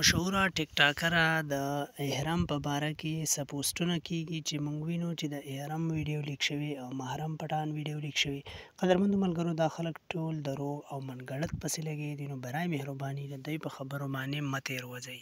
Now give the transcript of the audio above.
مشهوره ټیک ټاکره د احرام په باره کې سپوسټونه کیږي چې مونږ وینو چې د احرام ویډیو لیک شوی او محرم پټان ویډیو لیک شوی قدرمندو ملګرو دا خلک ټول دروغ او منګړت پسې لګي دي نو برای مهرباني د دوی په خبرو باندې مه تېروځئ